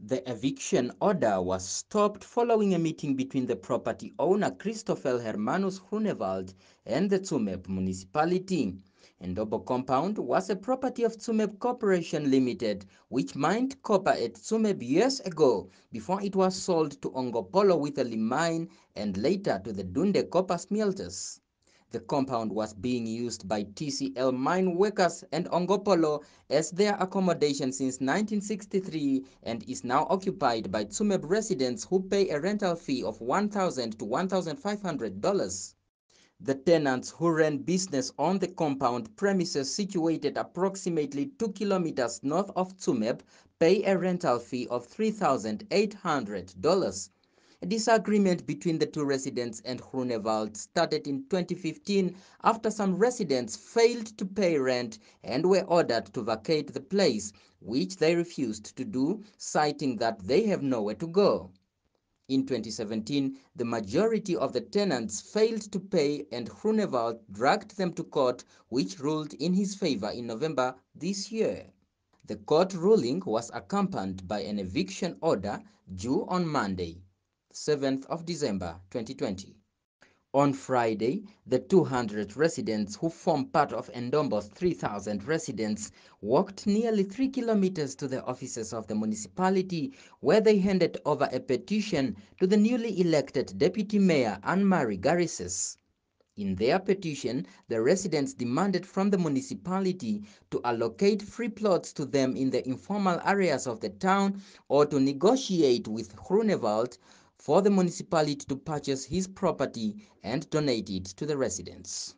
The eviction order was stopped following a meeting between the property owner Christoffel Hermanus Grunewald and the Tsumeb municipality. Ndobo compound was a property of Tsumeb Corporation Limited, which mined copper at Tsumeb years ago before it was sold to Ongopolo with a mine and later to the Dunde copper smelters. The compound was being used by TCL mine workers and Ongopolo as their accommodation since 1963 and is now occupied by Tsumeb residents who pay a rental fee of $1,000 to $1,500. The tenants who ran business on the compound premises situated approximately 2 kilometers north of Tsumeb pay a rental fee of $3,800 disagreement between the two residents and Grunewald started in 2015 after some residents failed to pay rent and were ordered to vacate the place, which they refused to do, citing that they have nowhere to go. In 2017, the majority of the tenants failed to pay and Grunewald dragged them to court, which ruled in his favor in November this year. The court ruling was accompanied by an eviction order due on Monday. 7th of December 2020. On Friday, the 200 residents who form part of Ndombo's 3,000 residents walked nearly 3 kilometers to the offices of the municipality where they handed over a petition to the newly elected deputy mayor Anne-Marie Garises. In their petition, the residents demanded from the municipality to allocate free plots to them in the informal areas of the town or to negotiate with Grunewald for the municipality to purchase his property and donate it to the residents.